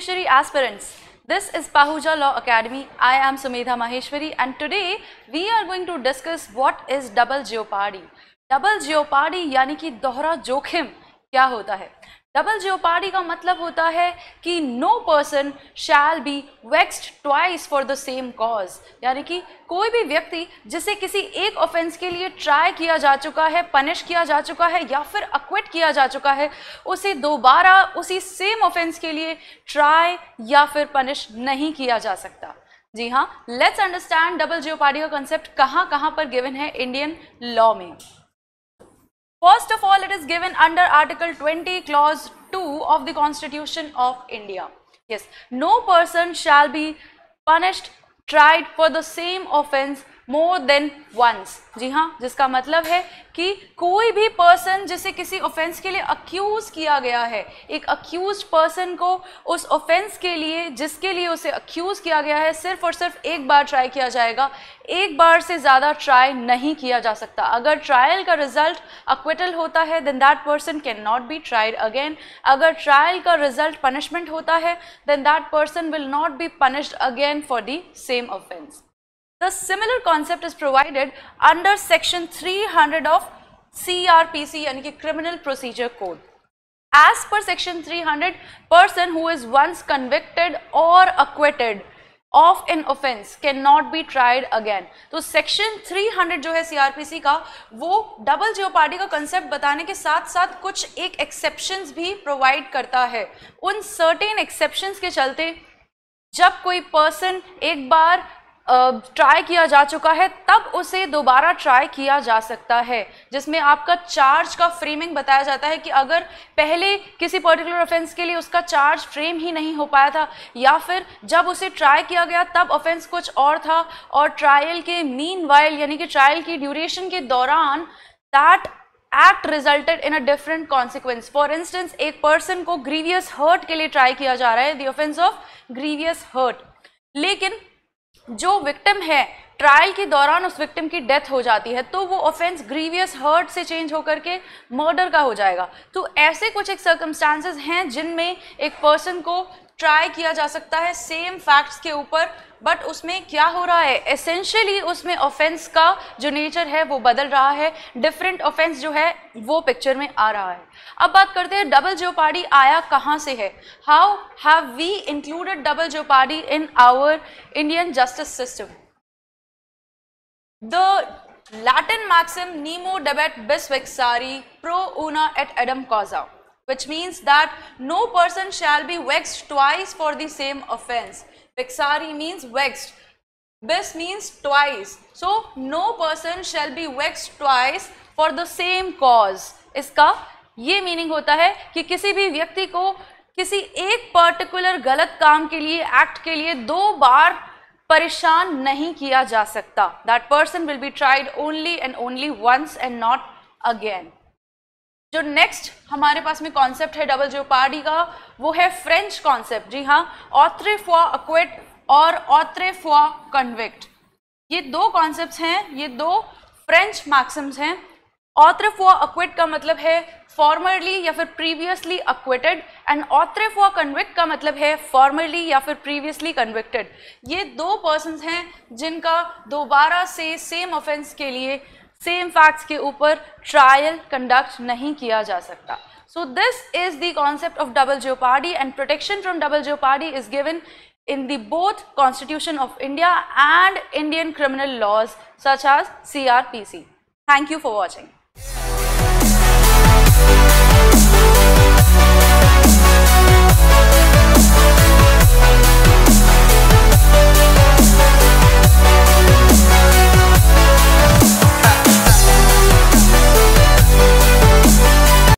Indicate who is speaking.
Speaker 1: judiciary aspirants. This is Pahuja Law Academy. I am Sumedha Maheshwari and today we are going to discuss what is double jeopardy. double jeopardy yani ki dohra jokhim kya hota hai double jeopardy का मतलब होता है कि no person shall be vexed twice for the same cause यानी कि कोई भी व्यक्ति जिसे किसी एक ऑफेंस के लिए ट्राई किया जा चुका है पनिश किया जा चुका है या फिर अक्विट किया जा चुका है उसे दोबारा उसी सेम ऑफेंस के लिए ट्राई या फिर पनिश नहीं किया जा सकता जी हाँ लेट्स अंडरस्टैंड डबल जियोपार्डी का कंसेप्ट कहाँ कहाँ पर गिवन है इंडियन लॉ में First of all, it is given under Article 20 Clause 2 of the Constitution of India. Yes, no person shall be punished, tried for the same offense more than once जी हाँ जिसका मतलब है कि कोई भी पर्सन जिसे किसी ऑफेंस के लिए अक्यूज़ किया गया है एक अक्यूज पर्सन को उस ऑफेंस के लिए जिसके लिए उसे अक्यूज़ किया गया है सिर्फ और सिर्फ एक बार ट्राई किया जाएगा एक बार से ज़्यादा ट्राई नहीं किया जा सकता अगर ट्रायल का रिजल्ट अक्विटल होता है then that person can not be tried again अगर ट्रायल का रिजल्ट पनिशमेंट होता है then that person will not be punished again for the same offense The similar concept is provided under section 300 of CRPC yani ki criminal procedure code. As per section 300, person who is once convicted or acquitted of an offense cannot be tried again again तो section 300 jo hai crpc ka wo double jeopardy ka concept batane ke sath sath kuch ek exceptions bhi provide karta hai un certain exceptions ke chalte चलते जब कोई person एक बार try किया जा चुका है तब उसे दोबारा ट्राई किया जा सकता है जिसमें आपका चार्ज का फ्रेमिंग बताया जाता है कि अगर पहले किसी पर्टिकुलर ऑफेंस के लिए उसका चार्ज फ्रेम ही नहीं हो पाया था या फिर जब उसे ट्राई किया गया तब ऑफेंस कुछ और था और ट्रायल के मीन वाइल यानी कि ट्रायल की ड्यूरेशन के दौरान that act resulted in a different consequence for instance एक पर्सन को ग्रीवियस हर्ट के लिए ट्राई किया जा रहा है the offense of grievous hurt लेकिन जो विक्टिम है ट्रायल के दौरान उस विक्टिम की डेथ हो जाती है तो वो ऑफेंस ग्रीवियस हर्ट से चेंज होकर के मर्डर का हो जाएगा तो ऐसे कुछ एक सर्कमस्टांसेस हैं जिनमें एक पर्सन को ट्राई किया जा सकता है सेम फैक्ट्स के ऊपर बट उसमें क्या हो रहा है एसेंशियली उसमें ऑफेंस का जो नेचर है वो बदल रहा है डिफरेंट ऑफेंस जो है वो पिक्चर में आ रहा है अब बात करते हैं डबल जो पार्टी आया कहाँ से है how have we included double jeopardy in our Indian justice system The Latin maxim nemo debet bis vexari pro una et adam causa which means that no person shall be vexed twice for the same offense. Vexari means vexed. Bis means twice. So no person shall be vexed twice for the same cause. iska ye meaning hota hai ki kisi bhi vyakti ko किसी एक particular गलत काम के लिए act के लिए दो बार परेशान नहीं किया जा सकता that person will be tried only and only once and not again जो नेक्स्ट हमारे पास में कॉन्सेप्ट है डबल पार्टी का वो है फ्रेंच कॉन्सेप्ट जी हाँ ऑत्रे फॉर अक्वेट और ऑत्रे फॉर कन्विक्ट ये दो कॉन्सेप्ट हैं ये दो फ्रेंच मैक्सिम्स हैं ऑत्र फॉर अक्विट का मतलब है फॉर्मरली या फिर previously acquitted and autrefois convict का मतलब है फॉर्मरली या फिर प्रीवियसली कन्विक्टेड ये दो पर्सन हैं जिनका दोबारा से सेम ऑफेंस के लिए सेम फैक्ट्स के ऊपर ट्रायल कंडक्ट नहीं किया जा सकता so this is the concept of double jeopardy and protection from double jeopardy is given in the both constitution of India and Indian criminal laws such as C R P C thank you for watching